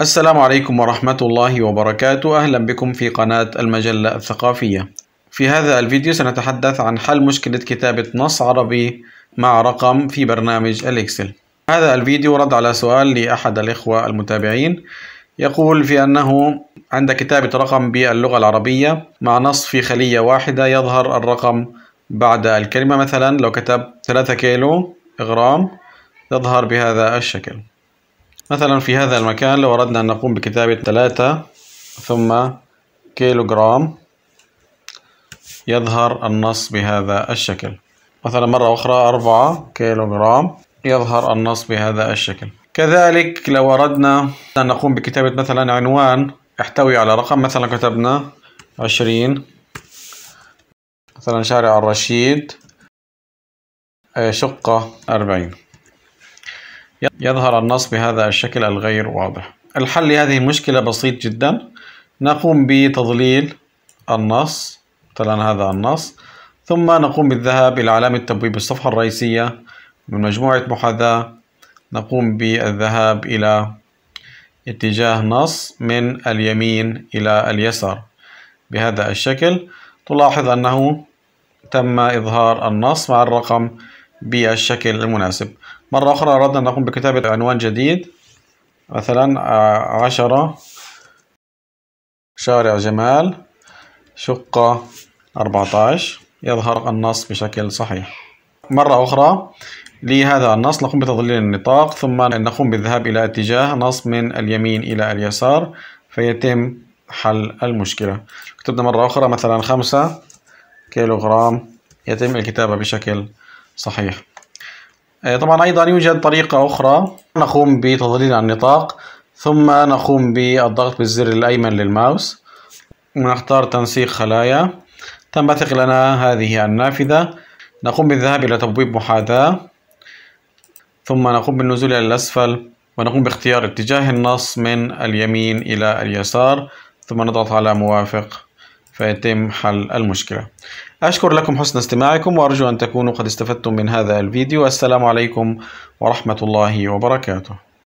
السلام عليكم ورحمة الله وبركاته أهلا بكم في قناة المجلة الثقافية في هذا الفيديو سنتحدث عن حل مشكلة كتابة نص عربي مع رقم في برنامج الإكسل هذا الفيديو رد على سؤال لأحد الإخوة المتابعين يقول في أنه عند كتابة رقم باللغة العربية مع نص في خلية واحدة يظهر الرقم بعد الكلمة مثلا لو كتبت 3 كيلو غرام يظهر بهذا الشكل مثلا في هذا المكان لو أردنا أن نقوم بكتابة ثلاثة ثم كيلوغرام يظهر النص بهذا الشكل مثلا مرة أخرى أربعة كيلوغرام يظهر النص بهذا الشكل كذلك لو أردنا أن نقوم بكتابة مثلا عنوان يحتوي على رقم مثلا كتبنا عشرين مثلا شارع الرشيد آه، شقة أربعين يظهر النص بهذا الشكل الغير واضح الحل لهذه المشكلة بسيط جدا نقوم بتضليل النص مثلا هذا النص ثم نقوم بالذهاب إلى علامة تبويب الصفحة الرئيسية من مجموعة محاذاة نقوم بالذهاب إلى اتجاه نص من اليمين إلى اليسار بهذا الشكل تلاحظ أنه تم إظهار النص مع الرقم بالشكل المناسب مرة أخرى أردنا أن نقوم بكتابة عنوان جديد مثلا آه، عشرة شارع جمال شقة 14 يظهر النص بشكل صحيح مرة أخرى لهذا النص نقوم بتضليل النطاق ثم نقوم بالذهاب إلى اتجاه نص من اليمين إلى اليسار فيتم حل المشكلة كتبنا مرة أخرى مثلا 5 كيلوغرام يتم الكتابة بشكل صحيح آه، طبعا أيضا يوجد طريقة أخرى نقوم بتضليل النطاق ثم نقوم بالضغط بالزر الأيمن للماوس ونختار تنسيق خلايا تنبثق لنا هذه النافذة نقوم بالذهاب إلى تبويب محاذاة ثم نقوم بالنزول إلى الأسفل ونقوم باختيار اتجاه النص من اليمين إلى اليسار ثم نضغط على موافق فيتم حل المشكلة أشكر لكم حسن استماعكم وأرجو أن تكونوا قد استفدتم من هذا الفيديو السلام عليكم ورحمة الله وبركاته